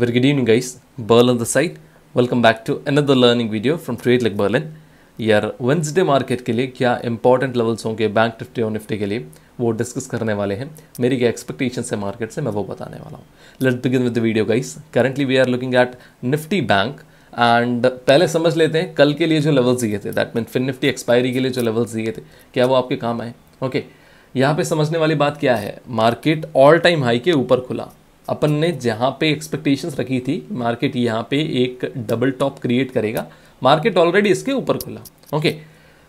Very good evening guys, Berlin the site. Welcome back to another learning video from Trade Like Berlin. यार Wednesday market के लिए क्या important levels होंगे bank Nifty और Nifty के लिए वो डिस्कस करने वाले हैं मेरी क्या एक्सपेक्टेशन है मार्केट से मैं वो बताने वाला हूँ let's begin with the video guys currently we are looking at Nifty bank and पहले समझ लेते हैं कल के लिए जो लेवल्स दिए थे that mean FinNifty expiry के लिए जो लेवल्स दिए थे क्या वो आपके काम आए ओके okay. यहाँ पे समझने वाली बात क्या है मार्केट ऑल टाइम हाई के ऊपर खुला अपन ने जहाँ पे एक्सपेक्टेशंस रखी थी मार्केट यहाँ पे एक डबल टॉप क्रिएट करेगा मार्केट ऑलरेडी इसके ऊपर खुला okay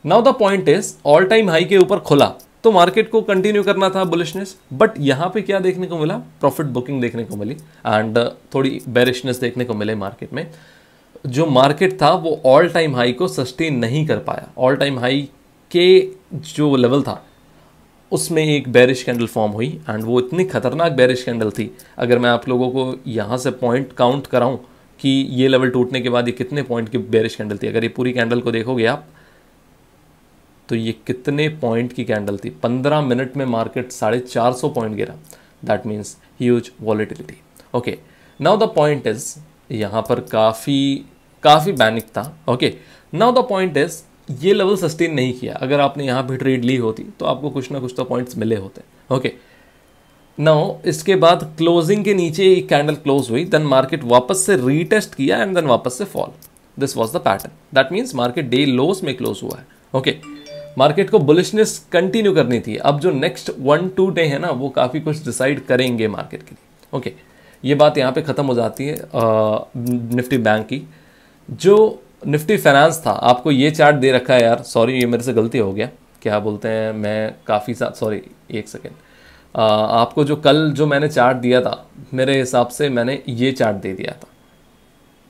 now the point is all time high के ऊपर खुला तो मार्केट को कंटिन्यू करना था बुलिशनेस बट यहाँ पे क्या देखने को मिला प्रॉफिट बुकिंग देखने को मिली एंड uh, थोड़ी बेरिशनेस देखने को मिले मार्केट में जो मार्केट था वो ऑल टाइम हाई को सस्टेन नहीं कर पाया ऑल टाइम हाई के जो लेवल था उसमें एक बैरिश कैंडल फॉर्म हुई एंड वो इतनी ख़तरनाक बैरिश कैंडल थी अगर मैं आप लोगों को यहाँ से पॉइंट काउंट कराऊँ कि ये लेवल टूटने के बाद ये कितने पॉइंट की बैरिश कैंडल थी अगर ये पूरी कैंडल को देखोगे आप तो ये कितने पॉइंट की कैंडल थी पंद्रह मिनट में मार्केट साढ़े चार सौ पॉइंट गिरा that means huge volatility okay now the point is यहाँ पर काफ़ी काफ़ी बैनिक था okay now the point is ये लेवल सस्टेन नहीं किया अगर आपने यहाँ पर ट्रेड ली होती तो आपको कुछ ना कुछ तो पॉइंट्स मिले होते ओके नाउ इसके बाद क्लोजिंग के नीचे एक कैंडल क्लोज हुई देन मार्केट वापस से रीटेस्ट किया एंड देन वापस से fall this was the pattern that means market day lows में क्लोज हुआ है ओके मार्केट को बुलिशनेस कंटिन्यू करनी थी अब जो नेक्स्ट वन टू डे है ना वो काफ़ी कुछ डिसाइड करेंगे मार्केट के लिए ओके ये बात यहाँ पे ख़त्म हो जाती है निफ्टी बैंक की जो निफ्टी फाइनेंस था आपको ये चार्ट दे रखा है यार सॉरी ये मेरे से गलती हो गया क्या बोलते हैं मैं काफ़ी सा सॉरी एक सेकेंड आपको जो कल जो मैंने चार्ट दिया था मेरे हिसाब से मैंने ये चार्ट दे दिया था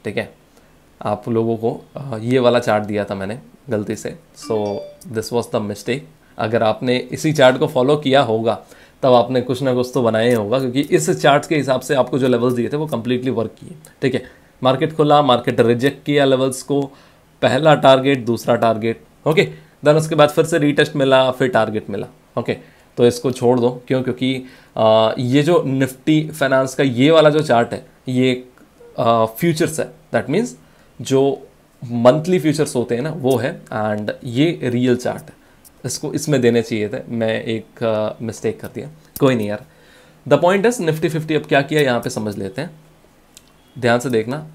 ठीक है आप लोगों को ये वाला चार्ट दिया था मैंने गलती से so this was the mistake अगर आपने इसी चार्ट को फॉलो किया होगा तब आपने कुछ ना कुछ तो बनाया होगा क्योंकि इस चार्ट के हिसाब से आपको जो लेवल्स दिए थे वो कम्प्लीटली वर्क किए ठीक है मार्केट खोला मार्केट रिजेक्ट किया लेवल्स को पहला टारगेट दूसरा टारगेट ओके देन उसके बाद फिर से रीटेस्ट मिला फिर टारगेट मिला ओके तो इसको छोड़ दो क्यों क्योंकि आ, ये जो निफ्टी फाइनेंस का ये वाला जो चार्ट है ये फ्यूचर्स है दैट मीन्स जो मंथली फ्यूचर्स होते हैं ना वो है एंड ये रियल चार्ट है इसको इसमें देने चाहिए थे मैं एक मिस्टेक कर दिया कोई नहीं यार the point is Nifty fifty अब क्या किया यहाँ पे समझ लेते हैं ध्यान से देखना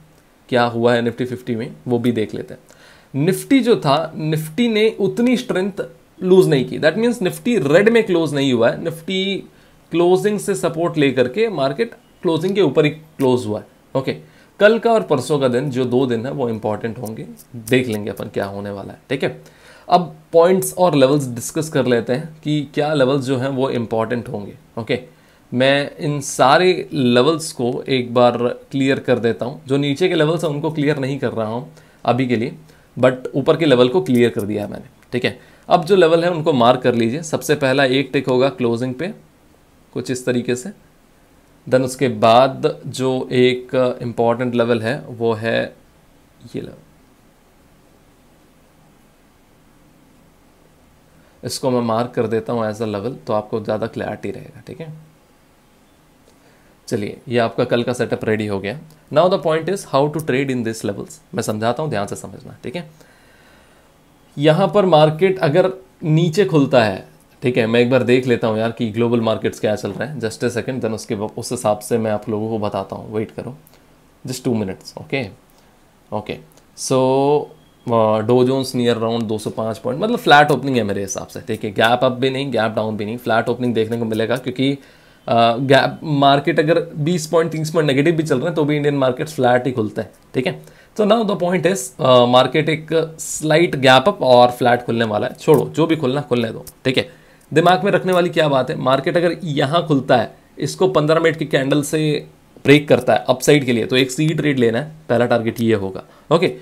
क्या हुआ है निफ्टी फिफ्टी में वो भी देख लेते हैं निफ्टी जो था निफ्टी ने उतनी स्ट्रेंथ लूज नहीं की दैट मीन्स निफ्टी रेड में क्लोज नहीं हुआ है निफ्टी क्लोजिंग से सपोर्ट लेकर के मार्केट क्लोजिंग के ऊपर ही क्लोज हुआ है ओके okay. कल का और परसों का दिन जो दो दिन है वो इंपॉर्टेंट होंगे देख लेंगे अपन क्या होने वाला है ठीक है अब पॉइंट्स और लेवल्स डिस्कस कर लेते हैं कि क्या लेवल्स जो हैं वो इम्पॉर्टेंट होंगे ओके okay. मैं इन सारे लेवल्स को एक बार क्लियर कर देता हूँ जो नीचे के लेवल्स हैं उनको क्लियर नहीं कर रहा हूँ अभी के लिए बट ऊपर के लेवल को क्लियर कर दिया है मैंने ठीक है अब जो लेवल है उनको मार्क कर लीजिए सबसे पहला एक टिक होगा क्लोजिंग पे कुछ इस तरीके से देन उसके बाद जो एक इम्पॉर्टेंट uh, लेवल है वो है ये लेवल इसको मैं मार्क कर देता हूँ एज अ लेवल तो आपको ज़्यादा क्लैरिटी रहेगा ठीक है चलिए ये आपका कल का सेटअप रेडी हो गया now the point is how to trade in this levels मैं समझाता हूँ ध्यान से समझना ठीक है यहाँ पर मार्केट अगर नीचे खुलता है ठीक है मैं एक बार देख लेता हूँ यार कि ग्लोबल मार्केट्स क्या चल रहे हैं जस्ट ए सेकेंड देन उसके उस हिसाब से मैं आप लोगों को बताता हूँ वेट करो just two minutes okay okay so do zones near around 205 point मतलब फ्लैट ओपनिंग है मेरे हिसाब से ठीक है गैप अप भी नहीं गैप डाउन भी नहीं फ्लैट ओपनिंग देखने को मिलेगा क्योंकि गैप मार्केट अगर बीस पॉइंट तीस पॉइंट नेगेटिव भी चल रहे हैं तो भी इंडियन मार्केट फ्लैट ही खुलता है ठीक है तो now the point is market एक स्लाइट गैप अप और फ्लैट खुलने वाला है छोड़ो जो भी खुलना खुलने दो ठीक है दिमाग में रखने वाली क्या बात है मार्केट अगर यहाँ खुलता है इसको पंद्रह मिनट की कैंडल से ब्रेक करता है अपसाइड के लिए तो एक सी ट्रेड लेना है पहला टारगेट ये होगा ओके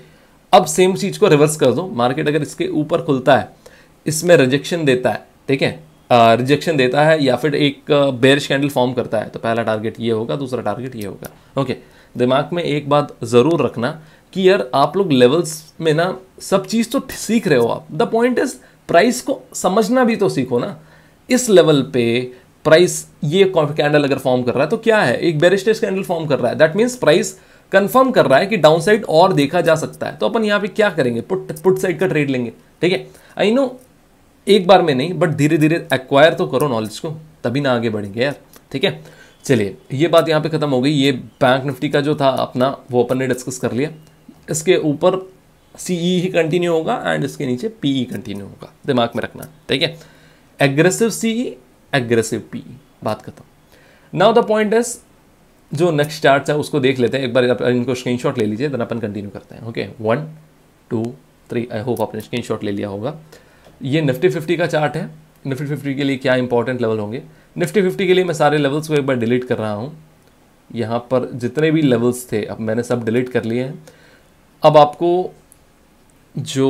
अब सेम चीज़ को रिवर्स कर दो मार्केट अगर इसके ऊपर खुलता है इसमें रिजेक्शन देता है ठीक है रिजेक्शन देता है या फिर एक बेरिश कैंडल फॉर्म करता है तो पहला टारगेट ये होगा दूसरा टारगेट ये होगा ओके दिमाग में एक बात ज़रूर रखना कि यार आप लोग लेवल्स में ना सब चीज़ तो सीख रहे हो आप द पॉइंट इज प्राइस को समझना भी तो सीखो ना इस लेवल पे प्राइस ये कैंडल अगर फॉर्म कर रहा है तो क्या है एक बेरिस्टेज कैंडल फॉर्म कर रहा है दैट मीन्स प्राइस कंफर्म कर रहा है कि डाउन साइड और देखा जा सकता है तो अपन यहाँ पे क्या करेंगे पुट पुट साइड का ट्रेड लेंगे ठीक है आई नो एक बार में नहीं बट धीरे धीरे एक्वायर तो करो नॉलेज को तभी ना आगे बढ़ेंगे यार ठीक है चलिए ये बात यहाँ पे ख़त्म हो गई ये बैंक निफ्टी का जो था अपना वो अपन ने डिस्कस कर लिया इसके ऊपर सी ई e ही कंटिन्यू होगा एंड इसके नीचे पी ई कंटिन्यू होगा दिमाग में रखना ठीक है aggressive C E aggressive P E बात खत्म नाउ द पॉइंट इज जो नेक्स्ट चार्ट है उसको देख लेते हैं एक बार इनको इनको शॉट ले लीजिए देन अपन कंटिन्यू करते हैं okay one two three I hope आपने शॉट ले लिया होगा ये निफ्टी फिफ्टी का चार्ट है निफ्टी फिफ्टी के लिए क्या इंपॉर्टेंट लेवल होंगे निफ्टी फिफ्टी के लिए मैं सारे लेवल्स को एक बार डिलीट कर रहा हूँ यहाँ पर जितने भी लेवल्स थे अब मैंने सब डिलीट कर लिए हैं अब आपको जो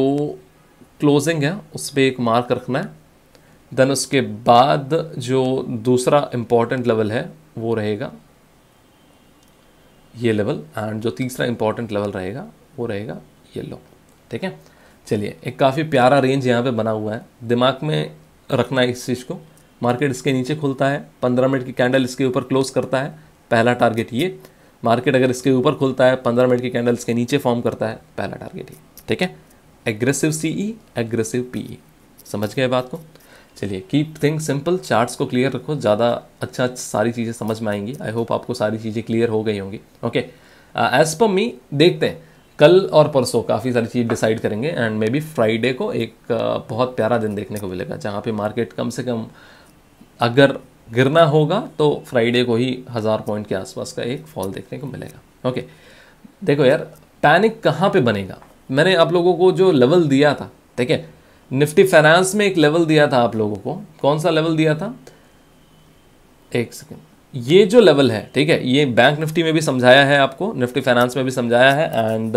क्लोजिंग है उस पर एक मार्क रखना है देन उसके बाद जो दूसरा इम्पॉर्टेंट लेवल है वो रहेगा ये लेवल एंड जो तीसरा इम्पॉर्टेंट लेवल रहेगा वो रहेगा येलो ठीक है चलिए एक काफ़ी प्यारा रेंज यहाँ पे बना हुआ है दिमाग में रखना है इस चीज़ को मार्केट इसके नीचे खुलता है पंद्रह मिनट की कैंडल इसके ऊपर क्लोज करता है पहला टारगेट ये मार्केट अगर इसके ऊपर खुलता है पंद्रह मिनट की कैंडल इसके नीचे फॉर्म करता है पहला टारगेट ये ठीक है aggressive C E aggressive P E समझ गए बात को चलिए कीप थिंग सिंपल चार्ट्स को क्लियर रखो ज़्यादा अच्छा सारी चीज़ें समझ में आएंगी आई होप आपको सारी चीज़ें क्लियर हो गई होंगी ओके एज पर मी देखते हैं कल और परसों काफ़ी सारी चीज़ डिसाइड करेंगे एंड मे बी फ्राइडे को एक uh, बहुत प्यारा दिन देखने को मिलेगा जहाँ पे मार्केट कम से कम अगर गिरना होगा तो फ्राइडे को ही हज़ार पॉइंट के आसपास का एक फॉल देखने को मिलेगा ओके देखो यार पैनिक कहाँ पे बनेगा मैंने आप लोगों को जो लेवल दिया था ठीक है निफ्टी फाइनेंस में एक लेवल दिया था आप लोगों को कौन सा लेवल दिया था एक सेकेंड ये जो लेवल है ठीक है ये बैंक निफ्टी में भी समझाया है आपको निफ्टी फाइनेंस में भी समझाया है एंड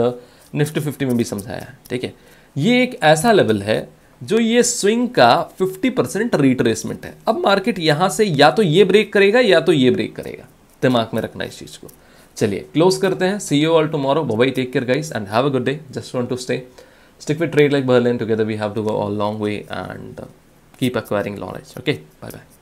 निफ्टी फिफ्टी में भी समझाया है ठीक है ये एक ऐसा लेवल है जो ये स्विंग का 50 परसेंट रिट्रेसमेंट है अब मार्केट यहां से या तो ये ब्रेक करेगा या तो ये ब्रेक करेगा दिमाग में रखना इस चीज़ को चलिए क्लोज करते हैं see you all tomorrow bye bye take care guys and have a good day just want to stay stick with trade like Berlin together we have to go all long way and keep acquiring knowledge okay bye bye